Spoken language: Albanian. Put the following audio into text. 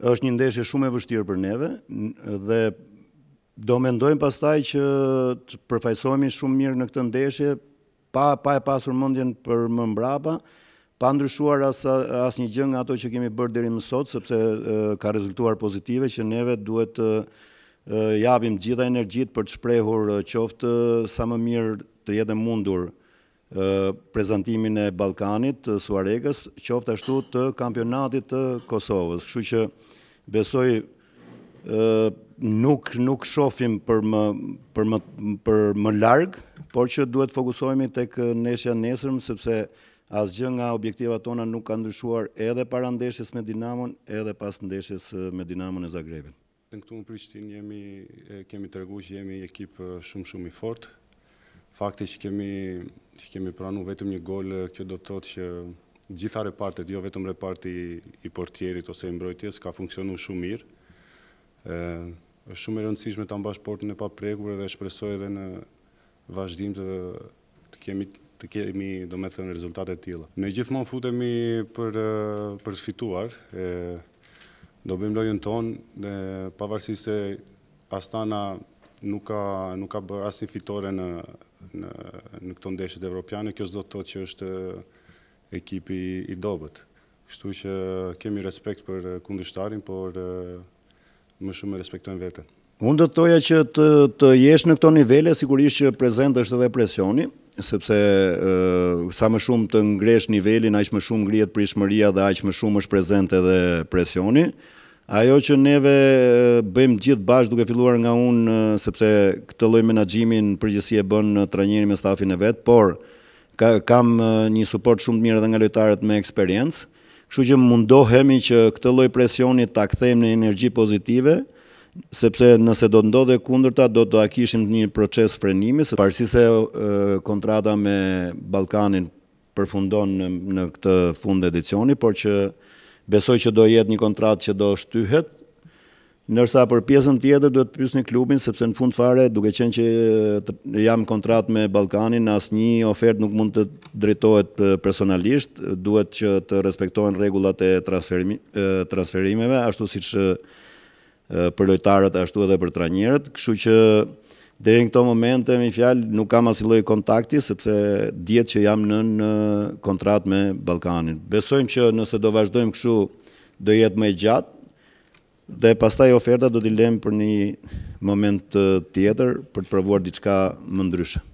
është një ndeshje shumë e vështirë për neve dhe do mendojmë pastaj që të përfaqësohemi shumë mirë në këtë ndeshje pa pa e pasur mendjen për më mbrapa, pa ndryshuar asnjë as gjë nga ato që kemi bërë deri më sot sepse e, ka rezultuar pozitive që neve duhet të japim gjitha energjitë për të shprehur qoftë sa më mirë të jetë mundur prezentimin e Balkanit të Suarekës, qofta shtu të kampionatit të Kosovës. Kështu që besoj nuk, nuk shofim për më, për më, për më largë, por që duhet fokusohemi të kë neshja sepse asgjë nga objektiva tona nuk ka ndryshuar edhe para ndeshjes me Dinamon, edhe pas ndeshjes me Dinamon e Zagrebin. Në këtu në Prishtin jemi, kemi treguar që jemi ekip shumë shumë i fortë, Fakti që kemi që kemi pranu vetëm një gol që do të thotë që gjitha repartet, jo vetëm reparti i portierit ose i mbrojtjes ka funksionuar shumë mirë. është shumë e rëndësishme ta mbash portën e paprekur dhe shpresoj edhe në vazhdim të të kemi të kemi domethënë rezultate të tilla. Ne gjithmonë futemi për për të fituar do bëjmë lojën tonë në pavarësi se Astana nuk ka nuk ka bërë asnjë fitore në në, në këto ndeshët evropiane, kjo zdo të thotë që është ekipi i dobet. Kështu që kemi respekt për kundështarin, por më shumë respektojnë vetën. Unë do të toja që të, të jesh në këto nivele, sigurisht që prezent është edhe presioni, sepse sa më shumë të ngresh nivelin, aq më shumë ngrihet prishmëria dhe aq më shumë është prezent edhe presioni. Ajo që neve bëjmë gjithë bashkë duke filluar nga unë, sepse këtë loj menagjimin përgjësi e bënë në trajnjeri me stafin e vetë, por kam një support shumë të mirë dhe nga lojtarët me eksperiencë, kështu që mundohemi që këtë loj presioni të akthejmë në energji pozitive, sepse nëse do të ndodhe kundërta, do të akishim një proces frenimi, se parësi se kontrata me Balkanin përfundon në këtë fund edicioni, por që Besoj që do jetë një kontrat që do shtyhet, nërsa për pjesën tjetër duhet përpjus një klubin, sepse në fund fare duke qenë që jam kontrat me Balkanin, asë një ofert nuk mund të drejtojt personalisht, duhet që të respektojnë regullat e transferimeve, ashtu si që për lojtarët, ashtu edhe për trajnjëret, këshu që... Dhe në këto momente, mi fjalë, nuk kam asiloj kontakti, sepse djetë që jam në kontrat me Balkanin. Besojmë që nëse do vazhdojmë këshu, do jetë me gjatë, dhe pastaj oferta do t'i lemë për një moment tjetër për të pravuar diçka më ndryshë.